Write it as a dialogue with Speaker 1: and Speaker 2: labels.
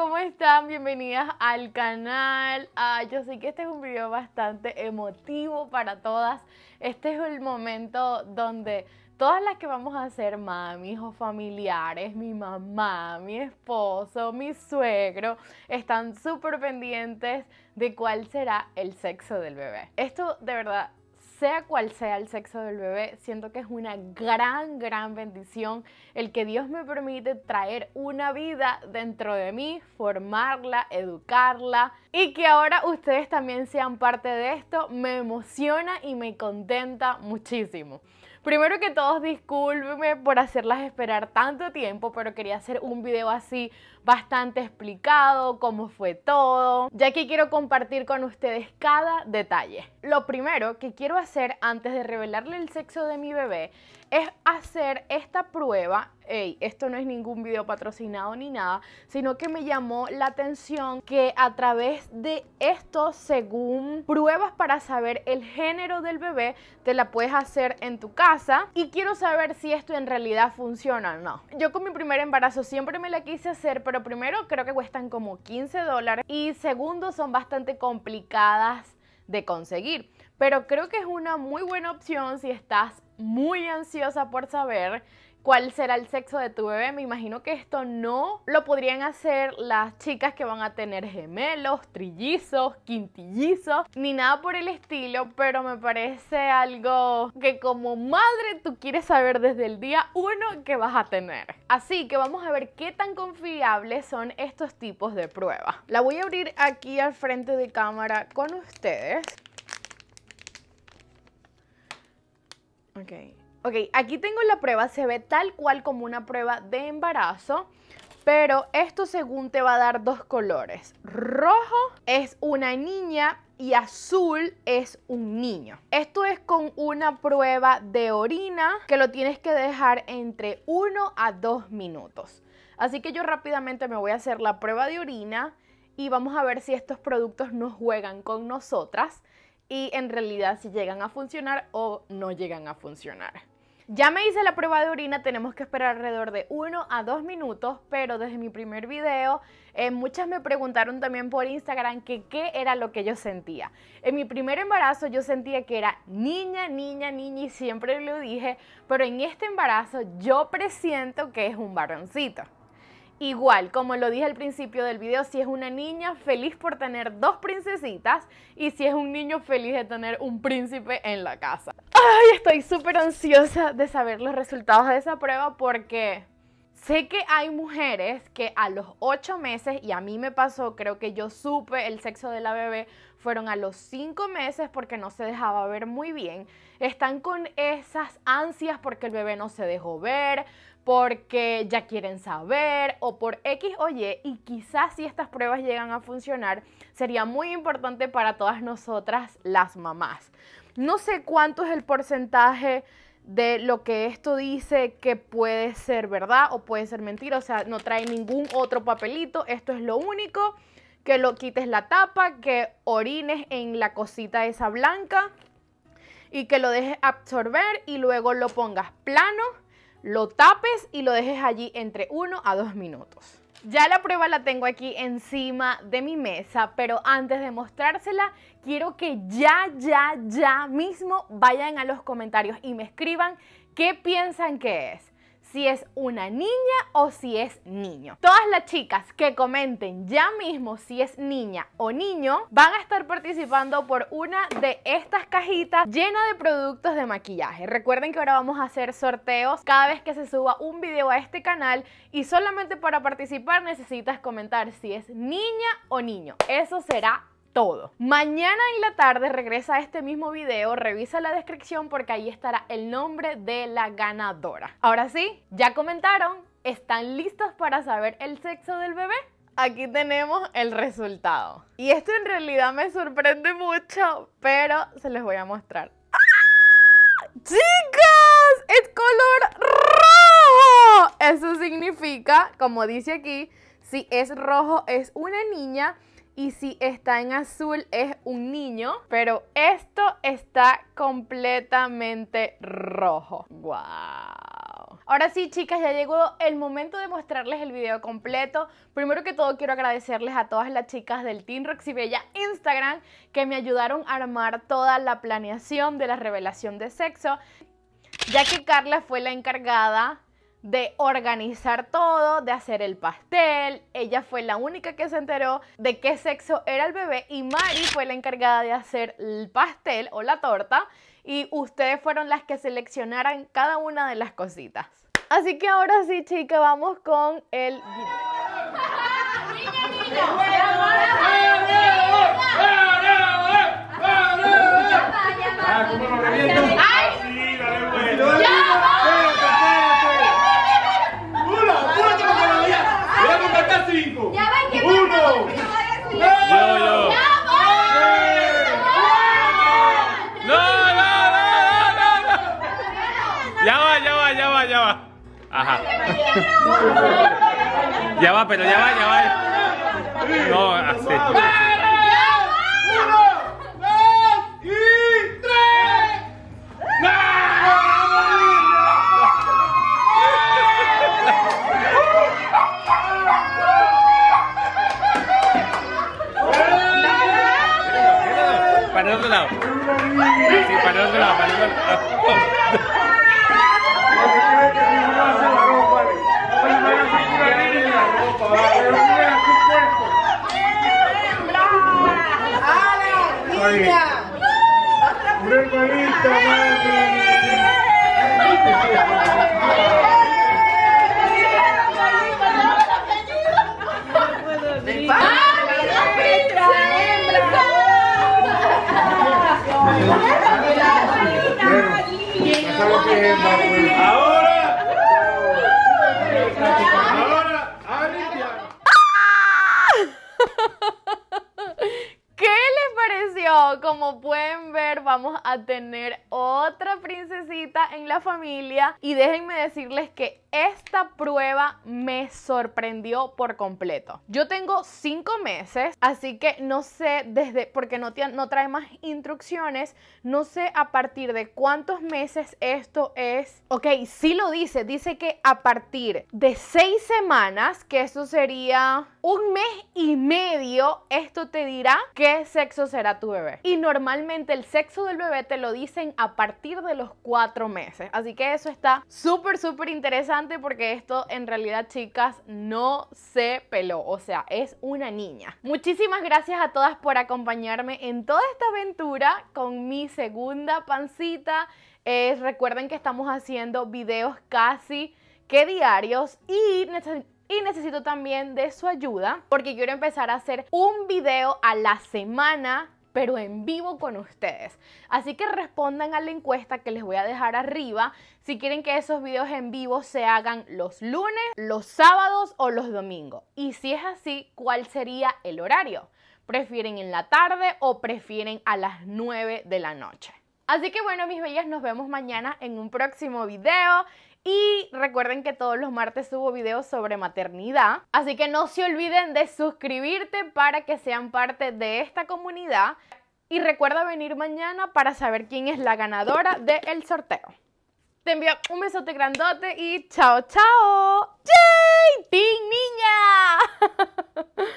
Speaker 1: ¿cómo están? Bienvenidas al canal. Ah, yo sé que este es un video bastante emotivo para todas. Este es el momento donde todas las que vamos a ser mamis o familiares, mi mamá, mi esposo, mi suegro, están súper pendientes de cuál será el sexo del bebé. Esto de verdad sea cual sea el sexo del bebé, siento que es una gran, gran bendición el que Dios me permite traer una vida dentro de mí, formarla, educarla y que ahora ustedes también sean parte de esto, me emociona y me contenta muchísimo. Primero que todos, discúlpenme por hacerlas esperar tanto tiempo, pero quería hacer un video así bastante explicado cómo fue todo, ya que quiero compartir con ustedes cada detalle. Lo primero que quiero hacer antes de revelarle el sexo de mi bebé es hacer esta prueba. esto no es ningún video patrocinado ni nada, sino que me llamó la atención que a través de esto, según pruebas para saber el género del bebé, te la puedes hacer en tu casa. Y quiero saber si esto en realidad funciona o no. Yo con mi primer embarazo siempre me la quise hacer, pero primero creo que cuestan como 15 dólares y segundo son bastante complicadas de conseguir. Pero creo que es una muy buena opción si estás muy ansiosa por saber cuál será el sexo de tu bebé. Me imagino que esto no lo podrían hacer las chicas que van a tener gemelos, trillizos, quintillizos, ni nada por el estilo, pero me parece algo que como madre tú quieres saber desde el día uno que vas a tener. Así que vamos a ver qué tan confiables son estos tipos de pruebas. La voy a abrir aquí al frente de cámara con ustedes. Ok, Ok, aquí tengo la prueba, se ve tal cual como una prueba de embarazo, pero esto según te va a dar dos colores. Rojo es una niña y azul es un niño. Esto es con una prueba de orina que lo tienes que dejar entre 1 a 2 minutos. Así que yo rápidamente me voy a hacer la prueba de orina y vamos a ver si estos productos nos juegan con nosotras y en realidad si llegan a funcionar o no llegan a funcionar. Ya me hice la prueba de orina, tenemos que esperar alrededor de 1 a 2 minutos, pero desde mi primer video eh, muchas me preguntaron también por Instagram que qué era lo que yo sentía. En mi primer embarazo yo sentía que era niña, niña, niña y siempre lo dije, pero en este embarazo yo presiento que es un varoncito. Igual, como lo dije al principio del video, si es una niña feliz por tener dos princesitas y si es un niño feliz de tener un príncipe en la casa. Ay, estoy súper ansiosa de saber los resultados de esa prueba porque sé que hay mujeres que a los 8 meses, y a mí me pasó, creo que yo supe el sexo de la bebé, fueron a los 5 meses porque no se dejaba ver muy bien. Están con esas ansias porque el bebé no se dejó ver, porque ya quieren saber o por X o Y y quizás si estas pruebas llegan a funcionar sería muy importante para todas nosotras las mamás. No sé cuánto es el porcentaje de lo que esto dice que puede ser verdad o puede ser mentira, o sea, no trae ningún otro papelito, esto es lo único, que lo quites la tapa, que orines en la cosita esa blanca y que lo dejes absorber y luego lo pongas plano lo tapes y lo dejes allí entre 1 a 2 minutos. Ya la prueba la tengo aquí encima de mi mesa, pero antes de mostrársela, quiero que ya, ya, ya mismo vayan a los comentarios y me escriban qué piensan que es si es una niña o si es niño. Todas las chicas que comenten ya mismo si es niña o niño van a estar participando por una de estas cajitas llena de productos de maquillaje. Recuerden que ahora vamos a hacer sorteos cada vez que se suba un video a este canal y solamente para participar necesitas comentar si es niña o niño. Eso será todo. Mañana en la tarde regresa a este mismo video, revisa la descripción porque ahí estará el nombre de la ganadora. Ahora sí, ya comentaron, ¿están listos para saber el sexo del bebé? Aquí tenemos el resultado. Y esto en realidad me sorprende mucho, pero se les voy a mostrar. ¡Ah! ¡Chicas! ¡Es color rojo! Eso significa, como dice aquí, si es rojo es una niña y si está en azul es un niño, pero esto está completamente rojo. ¡Wow! Ahora sí, chicas, ya llegó el momento de mostrarles el video completo. Primero que todo, quiero agradecerles a todas las chicas del Team Roxy Bella Instagram que me ayudaron a armar toda la planeación de la revelación de sexo, ya que Carla fue la encargada de organizar todo, de hacer el pastel. Ella fue la única que se enteró de qué sexo era el bebé y Mari fue la encargada de hacer el pastel o la torta y ustedes fueron las que seleccionaran cada una de las cositas. Así que ahora sí, chica, vamos con el... va, ya va. Ajá. Ya va, pero ya va, ya va. No, así. ¿Qué les pareció? Como pueden ver, vamos a tener otra princesita en la familia y déjenme decirles que esta prueba me sorprendió por completo. Yo tengo cinco meses, así que no sé desde, porque no, trae más instrucciones, no sé a partir de cuántos meses esto es. Ok, sí lo dice, dice que a partir de seis semanas, que eso sería un mes y medio esto te dirá qué sexo será tu bebé. Y normalmente el sexo del bebé te lo dicen a partir de los cuatro meses. Así que eso está súper, súper interesante porque esto en realidad, chicas, no se peló. O sea, es una niña. Muchísimas gracias a todas por acompañarme en toda esta aventura con mi segunda pancita. Eh, recuerden que estamos haciendo videos casi que diarios y necesitamos y necesito también de su ayuda porque quiero empezar a hacer un video a la semana pero en vivo con ustedes. Así que respondan a la encuesta que les voy a dejar arriba si quieren que esos videos en vivo se hagan los lunes, los sábados o los domingos. Y si es así, ¿cuál sería el horario? ¿Prefieren en la tarde o prefieren a las 9 de la noche? Así que bueno, mis bellas, nos vemos mañana en un próximo video. Y recuerden que todos los martes subo videos sobre maternidad, así que no se olviden de suscribirte para que sean parte de esta comunidad. Y recuerda venir mañana para saber quién es la ganadora del sorteo. Te envío un besote grandote y chao, chao. ¡Yay! ¡Ting, niña!